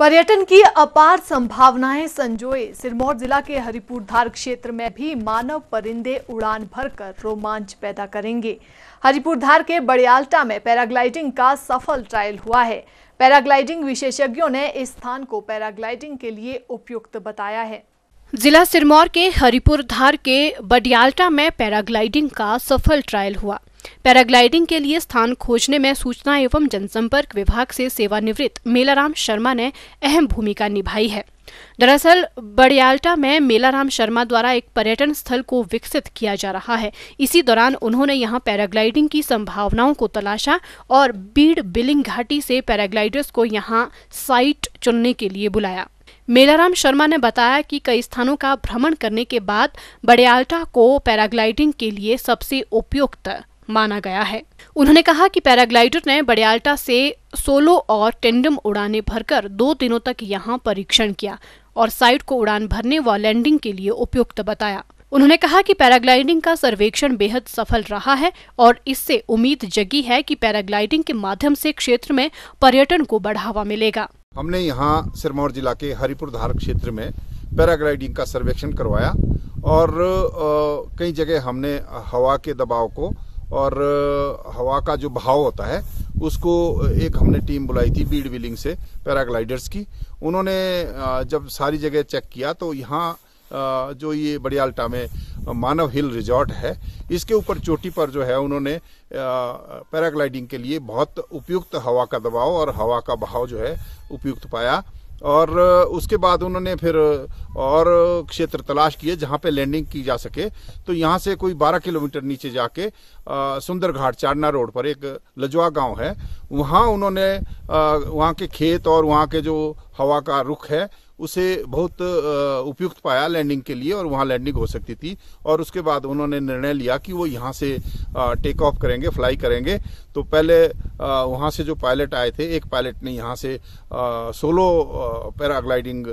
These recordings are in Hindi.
पर्यटन की अपार संभावनाएं संजोए सिरमौर जिला के हरिपुरधार क्षेत्र में भी मानव परिंदे उड़ान भरकर रोमांच पैदा करेंगे हरिपुरधार के बड़ियाल्टा में पैराग्लाइडिंग का सफल ट्रायल हुआ है पैराग्लाइडिंग विशेषज्ञों ने इस स्थान को पैराग्लाइडिंग के लिए उपयुक्त बताया है जिला सिरमौर के हरिपुर धार के बडियाल्टा में पैराग्लाइडिंग का सफल ट्रायल हुआ पैराग्लाइडिंग के लिए स्थान खोजने में सूचना एवं जनसंपर्क विभाग से सेवानिवृत्त मेलाराम शर्मा ने अहम भूमिका निभाई है दरअसल बड़ियाल्टा में मेलाराम शर्मा द्वारा एक पर्यटन स्थल को विकसित किया जा रहा है इसी दौरान उन्होंने यहाँ पैराग्लाइडिंग की संभावनाओं को तलाशा और बीड़ बिलिंग घाटी से पैराग्लाइडर्स को यहाँ साइट चुनने के लिए बुलाया मेलाराम शर्मा ने बताया कि कई स्थानों का भ्रमण करने के बाद बड़ियाल्टा को पैराग्लाइडिंग के लिए सबसे उपयुक्त माना गया है उन्होंने कहा कि पैराग्लाइडर ने बड़ियाल्टा से सोलो और टेंडम उड़ाने भरकर दो दिनों तक यहाँ परीक्षण किया और साइट को उड़ान भरने व लैंडिंग के लिए उपयुक्त बताया उन्होंने कहा कि पैराग्लाइडिंग का सर्वेक्षण बेहद सफल रहा है और इससे उम्मीद जगी है कि पैराग्लाइडिंग के माध्यम से क्षेत्र में पर्यटन को बढ़ावा मिलेगा हमने यहाँ सिरमौर जिला के हरिपुर धार क्षेत्र में पैराग्लाइडिंग का सर्वेक्षण करवाया और कई जगह हमने हवा के दबाव को और हवा का जो भाव होता है उसको एक हमने टीम बुलाई थी बीड विलिंग से पैराग्लाइडर्स की उन्होंने जब सारी जगह चेक किया तो यहाँ जो ये बड़ियाल्टा में मानव हिल रिजॉर्ट है इसके ऊपर चोटी पर जो है उन्होंने पैराग्लाइडिंग के लिए बहुत उपयुक्त हवा का दबाव और हवा का बहाव जो है उपयुक्त पाया और उसके बाद उन्होंने फिर और क्षेत्र तलाश किए जहाँ पे लैंडिंग की जा सके तो यहाँ से कोई 12 किलोमीटर नीचे जाके सुंदरघाट चारना रोड पर एक लजवा गांव है वहाँ उन्होंने वहाँ के खेत और वहाँ के जो हवा का रुख है उसे बहुत उपयुक्त पाया लैंडिंग के लिए और वहाँ लैंडिंग हो सकती थी और उसके बाद उन्होंने निर्णय लिया कि वो यहाँ से टेक ऑफ करेंगे फ्लाई करेंगे तो पहले वहाँ से जो पायलट आए थे एक पायलट ने यहाँ से सोलो पैराग्लाइडिंग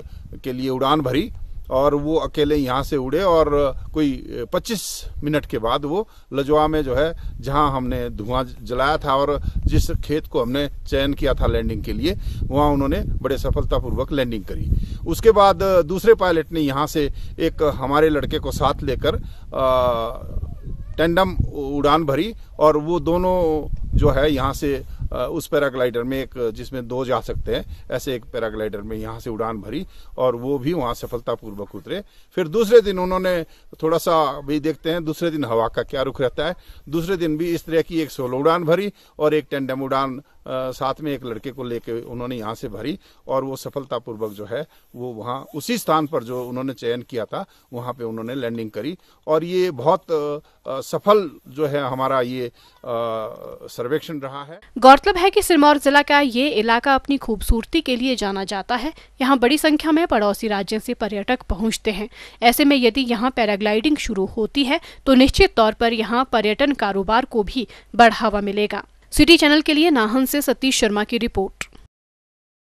के लिए उड़ान भरी और वो अकेले यहाँ से उड़े और कोई 25 मिनट के बाद वो लजवा में जो है जहाँ हमने धुआं जलाया था और जिस खेत को हमने चयन किया था लैंडिंग के लिए वहाँ उन्होंने बड़े सफलतापूर्वक लैंडिंग करी उसके बाद दूसरे पायलट ने यहाँ से एक हमारे लड़के को साथ लेकर टेंडम उड़ान भरी और वो दोनों जो है यहाँ से उस पैराग्लाइडर में एक जिसमें दो जा सकते हैं ऐसे एक पैराग्लाइडर में यहाँ से उड़ान भरी और वो भी वहाँ सफलतापूर्वक उतरे फिर दूसरे दिन उन्होंने थोड़ा सा भी देखते हैं दूसरे दिन हवा का क्या रुख रहता है दूसरे दिन भी इस तरह की एक सोलो उड़ान भरी और एक टेंडम उड़ान साथ में एक लड़के को लेके उन्होंने यहाँ से भरी और वो सफलतापूर्वक जो है वो वहाँ उसी स्थान पर जो उन्होंने चयन किया था वहाँ पे उन्होंने लैंडिंग करी और ये बहुत आ, सफल जो है हमारा ये सर्वेक्षण रहा है गौरतलब है कि सिरमौर जिला का ये इलाका अपनी खूबसूरती के लिए जाना जाता है यहाँ बड़ी संख्या में पड़ोसी राज्यों से पर्यटक पहुँचते हैं ऐसे में यदि यहाँ पैराग्लाइडिंग शुरू होती है तो निश्चित तौर पर यहाँ पर्यटन कारोबार को भी बढ़ावा मिलेगा सिटी चैनल के लिए नाहन से सतीश शर्मा की रिपोर्ट